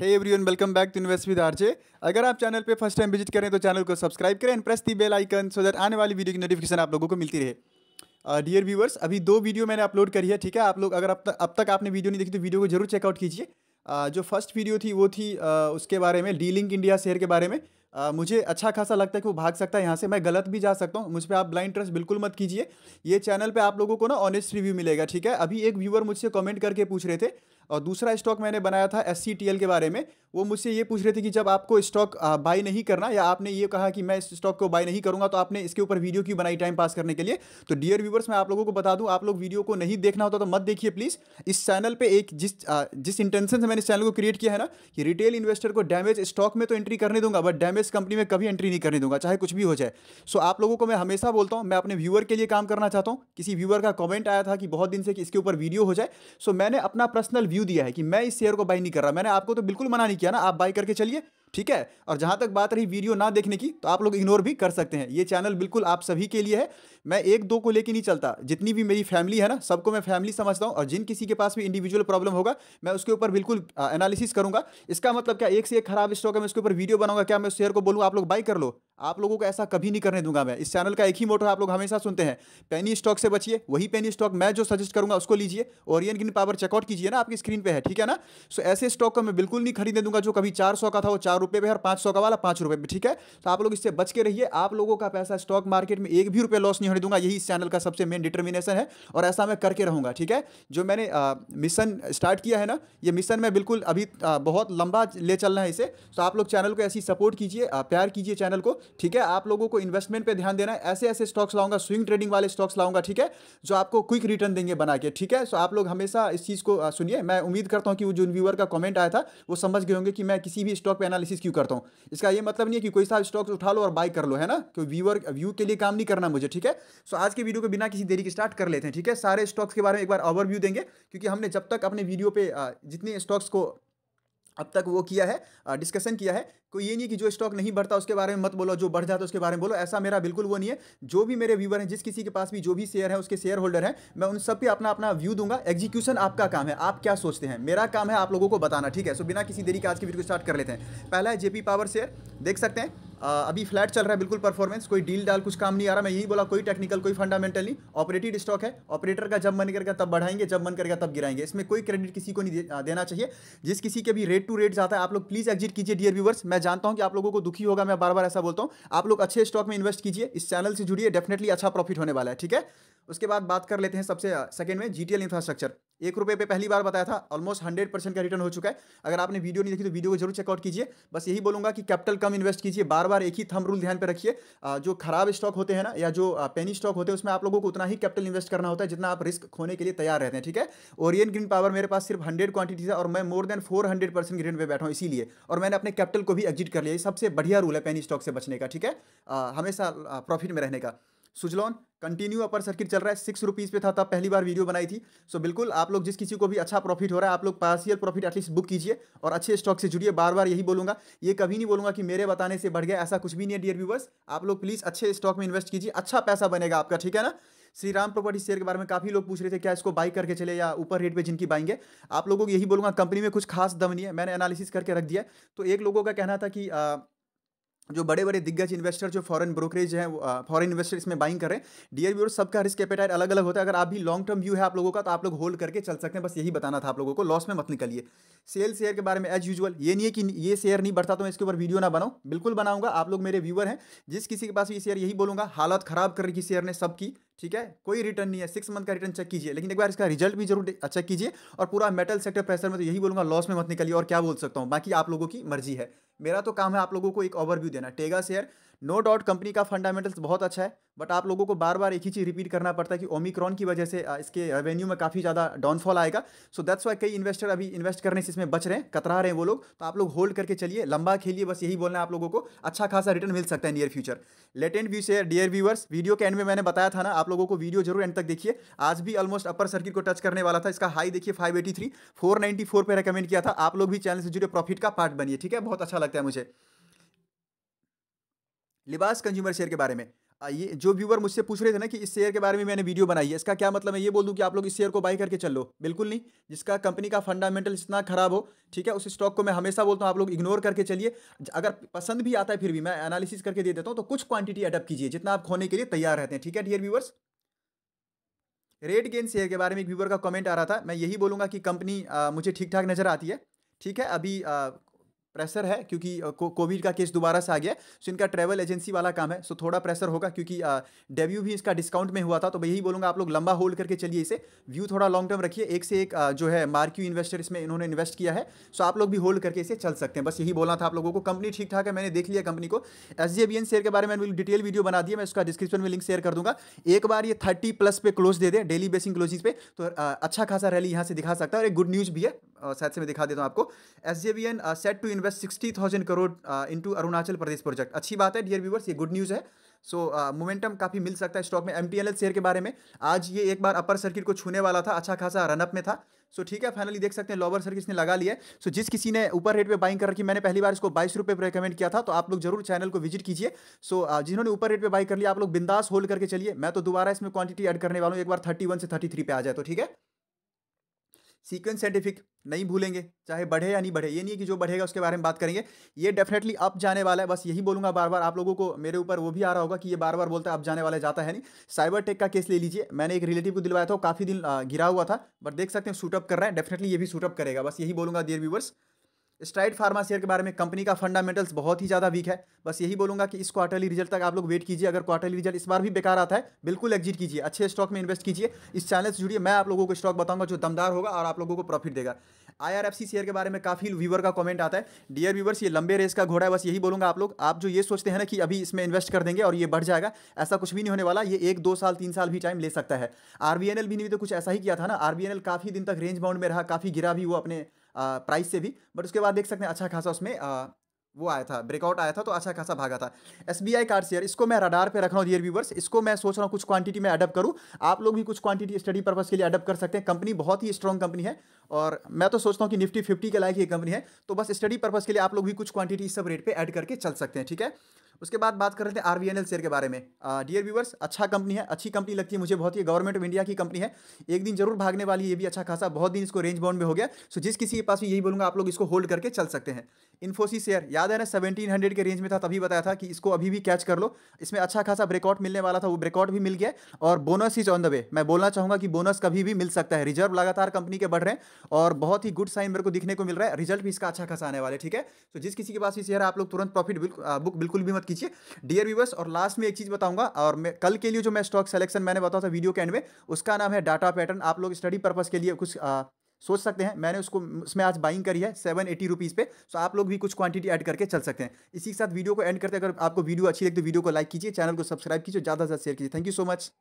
hey everyone welcome back to invest with RJ अगर आप channel पे फर्स्ट टाइम विजिट करें तो चैनल को सब्सक्राइब करें and press the bell icon so that आने वाली वीडियो की नोटिफिकेशन आप लोगों को मिलती रहे डियर uh, व्यूवर्स अभी दो वीडियो मैंने अपलोड करी है ठीक है आप लोग अगर अब तक अब तक आपने वीडियो नहीं देखी तो वीडियो को जरूर चेकआउट कीजिए uh, जो फर्स्ट वीडियो थी वो थी uh, उसके बारे में डीलिंग इंडिया शेयर के बारे में Uh, मुझे अच्छा खासा लगता है कि वो भाग सकता है यहाँ से मैं गलत भी जा सकता हूँ मुझ पर आप ब्लाइंड ट्रस्ट बिल्कुल मत कीजिए ये चैनल पे आप लोगों को ना ऑनेस्ट रिव्यू मिलेगा ठीक है अभी एक व्यूअर मुझसे कमेंट करके पूछ रहे थे और दूसरा स्टॉक मैंने बनाया था एस के बारे में वो मुझसे ये पूछ रहे थे कि जब आपको स्टॉक बाई नहीं करना या आपने ये कहा कि मैं इस स्टॉक को बाई नहीं करूंगा तो आपने इसके ऊपर वीडियो क्यों बनाई टाइम पास करने के लिए तो डियर व्यूवर्स मैं आप लोगों को बता दूं आप लोग वीडियो को नहीं देखना होता तो मत देखिए प्लीज़ इस चैनल पर एक जिस जिस इंटेंशन से मैंने इस चैनल को क्रिएट किया है ना कि रिटेल इन्वेस्टर को डैमेज स्टॉक में तो एंट्री करने दूंगा बट डैमेज कंपनी में कभी एंट्री नहीं करने दूंगा चाहे कुछ भी हो जाए सो आप लोगों को मैं हमेशा बोलता हूँ मैं अपने व्यूअर के लिए काम करना चाहता हूँ किसी व्यूअर का कॉमेंट आया था कि बहुत दिन से इसके ऊपर वीडियो हो जाए सो मैंने अपना पर्सनल रिव्यू दिया है कि मैं इस शेयर को बाई नहीं कर रहा मैंने आपको तो बिल्कुल मना नहीं किया ना आप बाई करके चलिए ठीक है और जहां तक बात रही वीडियो ना देखने की तो आप लोग इग्नोर भी कर सकते हैं ये चैनल बिल्कुल आप सभी के लिए है मैं एक दो को लेके नहीं चलता जितनी भी मेरी फैमिली है ना सबको मैं फैमिली समझता हूँ और जिन किसी के पास भी इंडिविजुअल प्रॉब्लम होगा मैं उसके ऊपर बिल्कुल एनालिसिस करूंगा इसका मतलब क्या एक से एक खराब स्टॉक है मैं उसके ऊपर वीडियो बनाऊंगा क्या मैं उस शेयर को बोलूँ आप लोग बाई कर लो आप लोगों को ऐसा कभी नहीं करने दूंगा मैं इस चैनल का एक ही मोटर आप लोग हमेशा सुनते हैं पेनी स्टॉक से बचिए वही पेनी स्टॉक मैं जो सजेस्ट करूंगा उसको लीजिए ओरियन ग्रीन पावर चेकआउट कीजिए ना आपकी स्क्रीन पे है ठीक है ना सो ऐसे स्टॉक को मैं बिल्कुल नहीं खरीदने दूंगा जो कभी चार सौ का था वो चार रुपये पर और पाँच सौ का वाला पाँच रुपये पर ठीक है तो आप लोग इससे बच के रहिए आप लोगों का पैसा स्टॉक मार्केट में एक भी रुपये लॉस नहीं होने दूंगा यही इस चैनल का सबसे मेन डिटर्मिनेशन है और ऐसा मैं करके रहूंगा ठीक है जो मैंने मिशन स्टार्ट किया है ना ये मिशन मैं बिल्कुल अभी आ, बहुत लंबा ले चलना है इसे तो आप लोग चैनल को ऐसी सपोर्ट कीजिए प्यार कीजिए चैनल को ठीक है आप लोगों को इन्वेस्टमेंट पर ध्यान देना है ऐसे ऐसे स्टॉक्स लाऊंगा स्विंग ट्रेडिंग वाले स्टॉक्स लाऊंगा ठीक है जो आपको क्विक रिटर्न देंगे बना के ठीक है सो तो आप लोग हमेशा इस चीज़ को सुनिए मैं उम्मीद करता हूँ कि वो जो व्यूअर का कॉमेंट आया था वो समझ गए होंगे कि मैं किसी भी स्टॉक पर एनालिसिस क्यों करता हूँ इसका यह मतलब नहीं है कि कोई साहब स्टॉक्स उठा लो और बाय कर लो है ना क्योंकि व्यूअर व्यू के लिए काम नहीं करना मुझे ठीक है सो आज के वीडियो को बिना किसी देरी के स्टार्ट कर लेते हैं ठीक है सारे स्टॉक्स के बारे में एक बार ओवरव्यू देंगे क्योंकि हमने जब तक अपने वीडियो पे जितने स्टॉक्स को अब तक वो किया है डिस्कशन किया है कोई ये नहीं कि जो स्टॉक नहीं बढ़ता उसके बारे में मत बोलो जो बढ़ जाता है उसके बारे में बोलो ऐसा मेरा बिल्कुल वो नहीं है जो भी मेरे व्यूवर हैं जिस किसी के पास भी जो भी शेयर है उसके शेयर होल्डर हैं मैं उन सब पे अपना अपना व्यू दूंगा एग्जीक्यूशन आपका काम है आप क्या सोचते हैं मेरा काम है आप लोगों को बताना ठीक है सो बिना किसी देरी के आज की वीडियो स्टार्ट कर लेते हैं पहला है जेपी पावर शेयर देख सकते हैं अभी फ्लैट चल रहा है बिल्कुल परफॉर्मेंस कोई डील डाल कुछ काम नहीं आ रहा मैं यही बोला कोई टेक्निकल कोई फंडामेंटल नहीं ऑपरेटिड स्टॉक है ऑपरेटर का जब मन करेगा तब बढ़ाएंगे जब मन करेगा तब गिराएंगे इसमें कोई क्रेडिट किसी को नहीं देना चाहिए जिस किसी के भी रेट टू रेट जाता है आप लोग प्लीज़ एग्जिट कीजिए डियर व्यूवर्स मैं जानता हूँ कि आप लोगों को दुखी होगा मैं बार बार ऐसा बोलता हूँ आप लोग अच्छे स्टॉक में इन्वेस्ट कीजिए इस चैनल से जुड़िए डेफिनेटली अच्छा प्रॉफिट होने वाला है ठीक है उसके बाद बात कर लेते हैं सबसे सेकंड में जीटीएल इंफ्रास्ट्रक्चर एक रुपये पे पहली बार बताया था ऑलमोस्ट हंड्रेड परसेंट का रिटर्न हो चुका है अगर आपने वीडियो नहीं देखी तो वीडियो को जरूर चेकआउट कीजिए बस यही बोलूंगा कि कैपिटल कम इन्वेस्ट कीजिए बार बार एक ही थम रूल ध्यान पे रखिए जो खराब स्टॉक होते हैं ना या जो पेनी स्टॉक होते हैं उसमें आप लोगों को उतना ही कैपिटल इन्वेस्ट करना होता है जितना आप रिस्क खोने के लिए तैयार रहते हैं ठीक है ओरियन ग्रीन पावर मेरे पास सिर्फ हंड्रेड क्वांटिटी है और मैं more than four hundred percent return पर बैठा हूँ इसीलिए और मैंने अपने कैपिटल को भी एग्जिट कर लिया सबसे बढ़िया रूल है पेनी स्टॉक से बचने का ठीक है हमेशा प्रॉफिट में रहने का सुजलॉन कंटिन्यू अपर सर्किट चल रहा है सिक्स रुपीज़ पे था तब पहली बार वीडियो बनाई थी सो so, बिल्कुल आप लोग जिस किसी को भी अच्छा प्रॉफिट हो रहा है आप लोग पार्सियल प्रॉफिट एटलीस्ट बुक कीजिए और अच्छे स्टॉक से जुड़िए बार बार यही बोलूँगा ये कभी नहीं बोलूंगा कि मेरे बताने से बढ़ गया ऐसा कुछ भी नहीं है डियर व्यूवर्स आप लोग प्लीज़ अच्छे स्टॉक में इन्वेस्ट कीजिए अच्छा पैसा बनेगा आपका ठीक है ना श्री राम प्रॉपर्टी शेयर के बारे में काफी लोग पूछ रहे थे क्या इसको बाई करके चले या ऊपर रेट पे जिनकी बाइंगे आप लोगों को यही बोलूँगा कंपनी में कुछ खास दम नहीं है मैंने एनालिसिस करके रख दिया तो एक लोगों का कहना था कि जो बड़े बड़े दिग्गज इन्वेस्टर जो फॉरेन ब्रोकरेज हैं फॉरेन इन्वेस्टर इसमें बाइंग कर रहे हैं डीआरबी सबका रिस्क एपेटाइट अलग अलग होता है अगर आप भी लॉन्ग टर्म व्यू है आप लोगों का तो आप लोग होल्ड करके चल सकते हैं बस यही बताना था आप लोगों को लॉस में मत निकलिए सेल शेयर के बारे में एज यूजल ये नहीं है कि ये शेयर नहीं बढ़ता तो मैं इसके ऊपर वीडियो ना बनाऊँ बिल्कुल बनाऊंगा आप लोग मेरे व्यूअर हैं जिस किसी के पास ये शेयर यही बोलूँगा हालत खराब कर रही शेयर ने सबकी ठीक है कोई रिटर्न नहीं है सिक्स मंथ का रिटर्न चेक कीजिए लेकिन एक बार इसका रिजल्ट भी जरूर चेक कीजिए और पूरा मेटल सेक्टर प्रेशर में तो यही बोलूंगा लॉस में मत निकलिए और क्या बोल सकता हूँ बाकी आप लोगों की मर्जी है मेरा तो काम है आप लोगों को एक ओवरव्यू देना टेगा शेयर नो डाउट कंपनी का फंडामेंटल्स बहुत अच्छा है बट आप लोगों को बार बार एक ही चीज़ रिपीट करना पड़ता है कि ओमिक्रॉन की वजह से इसके रेवेन्यू में काफ़ी ज़्यादा डाउनफॉल आएगा सो दैट्स वाई कई इन्वेस्टर अभी इन्वेस्ट करने से इसमें बच रहे हैं कतरा रहे हैं वो लोग तो आप लोग होल्ड करके चलिए लंबा खेलिए बस यही बोलना है आप लोगों को अच्छा खासा रिटर्न मिल सकता है near future let and view से डियर व्यूवर्स वीडियो के एंड में मैंने बताया था ना आप लोगों को वीडियो जरूर एंड तक देखिए आज भी ऑलमोस्ट अपर सर्किट को टच करने वाला था इसका हाई देखिए 583 फोर पर रिकमेंड किया था आप लोग भी चैनल से जुड़े प्रॉफिट का पार्ट बनिए ठीक है बहुत अच्छा लगता है मुझे लिबास कंज्यूमर शेयर के बारे में ये जो व्यूवर मुझसे पूछ रहे थे ना कि इस शेयर के बारे में मैंने वीडियो बनाई है इसका क्या मतलब है ये बोल दूं कि आप लोग इस शेयर को बाई करके चल लो बिल्कुल नहीं जिसका कंपनी का फंडामेंटल इतना खराब हो ठीक है उस स्टॉक को मैं हमेशा बोलता हूँ आप लोग इग्नोर करके चलिए अगर पसंद भी आता है फिर भी मैं एनालिसिस करके दे देता हूँ तो कुछ क्वांटिटी अडप्ट कीजिए जितना आप खोने के लिए तैयार रहते हैं ठीक है dear viewers red gain share के बारे में एक व्यूवर का कमेंट आ रहा था मैं यही बोलूँगा कि कंपनी मुझे ठीक ठाक नज़र आती है ठीक है अभी प्रेशर है क्योंकि कोविड का केस दोबारा से आ गया सो इनका ट्रैवल एजेंसी वाला काम है सो थोड़ा प्रेशर होगा क्योंकि डेब्यू भी इसका डिस्काउंट में हुआ था तो मैं यही बोलूँगा आप लोग लंबा होल्ड करके चलिए इसे व्यू थोड़ा लॉन्ग टर्म रखिए एक से एक जो है मार्क्यू इन्वेस्टर इसमें इन्होंने इन्वेस्ट किया है सो आप लोग भी होल्ड करके इसे चल सकते हैं बस यही बोलना था आप लोगों को कंपनी ठीक ठाक है मैंने देख लिया कंपनी को एस शेयर के बारे में डिटेल वीडियो बना दिया मैं उसका डिस्क्रिप्शन में लिंक शेयर कर दूंगा एक बार ये थर्टी प्लस पे क्लोज दे दें डेली बेसिंग क्लोजिंग पे तो अच्छा खासा रैली यहाँ से दिखा सकता है और एक गुड न्यूज़ भी है शायद से मैं दिखा देता हूँ आपको S J B N set to invest sixty thousand crore in to Arunachal Pradesh project अच्छी बात है डियर व्यूवर्स ये गुड न्यूज़ है सो मोमेंटम काफ़ी मिल सकता है स्टॉक में एम टी एल शेयर के बारे में आज ये एक बार अपर सर्किट को छूने वाला था अच्छा खासा रनअप में था सो so, ठीक है फाइनली देख सकते हैं लोअर सर्किट ने लगा लिया सो so, जिस किसी ने ऊपर रेट पे बाइंग कर रखी मैंने पहली बार इसको बाईस रुपये पर रिकमेंड किया था तो आप लोग जरूर चैनल को विजिट कीजिए सो so, जिन्होंने ऊपर रेट पे बाई कर लिया आप लोग बिंदास होल्ड करके चलिए मैं तो दोबारा इसमें क्वांटिटी एड करने वाला हूँ एक बार थर्टी वन से थर्टी थ्री पे आ जाए तो ठीक है सीक्वेंस साइंटिफिक नहीं भूलेंगे चाहे बढ़े या नहीं बढ़े ये नहीं है कि जो बढ़ेगा उसके बारे में बात करेंगे ये डेफिनेटली अप जाने वाला है बस यही बोलूंगा बार बार आप लोगों को मेरे ऊपर वो भी आ रहा होगा कि ये बार बार बोलता है अप जाने वाला जाता है नहीं साइबर टेक का केस ले लीजिए मैंने एक रिलेटिव को दिलवाया था काफ़ी दिन गिरा हुआ था बट देख सकते हैं सूटअप कर रहा है डेफिनेटली ये भी सूटअप करेगा बस यही बोलूंगा dear viewers Stride Pharma share के बारे में कंपनी का फंडामेंटल्स बहुत ही ज़्यादा वीक है बस यही बोलूंगा कि इस क्वार्टरली रिजल्ट तक आप लोग वेट कीजिए अगर क्वार्टरली रिजल्ट इस बार भी बेकार आता है बिल्कुल एग्जिट कीजिए अच्छे स्टॉक में इन्वेस्ट कीजिए इस चैनल से जुड़िए मैं आप लोगों को स्टॉक बताऊंगा जो दमदार होगा और आप लोगों को प्रॉफिट देगा आई शेयर के बारे में काफ़ी व्यूवर का कमेंट आता है डियर व्यूवर्स ये लंबे रेस का घोड़ा है बस यही बोलूंगा आप लोग आप जो ये सोचते हैं ना कि अभी इसमें इन्वेस्ट कर देंगे और ये बढ़ जाएगा ऐसा कुछ भी नहीं होने वाला ये एक दो साल तीन साल भी टाइम ले सकता है आरबीएनएल भी नहीं तो कुछ ऐसा ही किया था ना आरबीएनएल काफ़ी दिन तक रेंज बाउंड में रहा काफ़ी गिरा भी वो अपने प्राइस से भी बट उसके बाद देख सकते हैं अच्छा खासा उसमें वो आया था ब्रेकआउट आया था तो अच्छा खासा भागा था S B I card share इसको मैं रडार पे रख रहा हूँ डियर व्यूवर्स इसको मैं सोच रहा हूँ कुछ क्वांटिटी में अडप्ट करूँ आप लोग भी कुछ क्वांटिटी स्टडी पर्पज़ के लिए अडप्ट कर सकते हैं कंपनी बहुत ही स्ट्रॉन्ग कंपनी है और मैं तो सोचता हूँ कि निफ्टी फिफ्टी के लायक ये कंपनी है तो बस स्टडी पर्पज़ के लिए आप लोग भी कुछ क्वांटिटी इस सब रेट पर एड करके चल सकते हैं ठीक है उसके बाद बात कर रहे थे आरवीएनएल शेयर के बारे में डियर व्यूवर्स अच्छा कंपनी है अच्छी कंपनी लगती है मुझे बहुत ही गवर्नमेंट ऑफ इंडिया की कंपनी है एक दिन जरूर भागने वाली ये भी अच्छा खासा बहुत दिन इसको रेंज बाउंड में हो गया सो जिस किसी के पास भी यही बोलूंगा आप लोग इसको होल्ड करके चल सकते हैं इन्फोसिस शेयर याद है ना सेवेंटीन हंड्रेड के रेंज में था तभी बताया था कि इसको अभी भी कैच कर लो इसमें अच्छा खासा ब्रेकआउट मिलने वाला था वो ब्रेकआउट भी मिल गया और bonus is on the way मैं बोलना चाहूंगा कि बोनस कभी भी मिल सकता है रिजर्व लगातार कंपनी के बढ़ रहे हैं और बहुत ही गुड साइन मेरे को दिखने को मिल रहा है रिजल्ट भी इसका अच्छा खासा आने वाले ठीक है तो जिस किसी के पास भी शेयर आप लोग तुरंत प्रॉफिट बुक बिल्कुल भी मत कीजिए डियर व्यूवर्स और लास्ट में एक चीज़ बताऊंगा और मैं कल के लिए जो मैं स्टॉक सेलेक्शन मैंने बताया था वीडियो के एंड में उसका नाम है डाटा पैटर्न आप लोग स्टडी पर्पज़ के लिए कुछ आ, सोच सकते हैं मैंने उसको उसमें आज बाइंग करी है सेवन एटी रुपीज़ पे सो तो आप लोग भी कुछ क्वांटिटी ऐड करके चल सकते हैं इसी के साथ वीडियो को एंड करते हैं अगर आपको वीडियो अच्छी लगे तो वीडियो को लाइक कीजिए चैनल को सब्सक्राइब कीजिए ज़्यादा से ज़्यादा शेयर कीजिए थैंक यू सो मच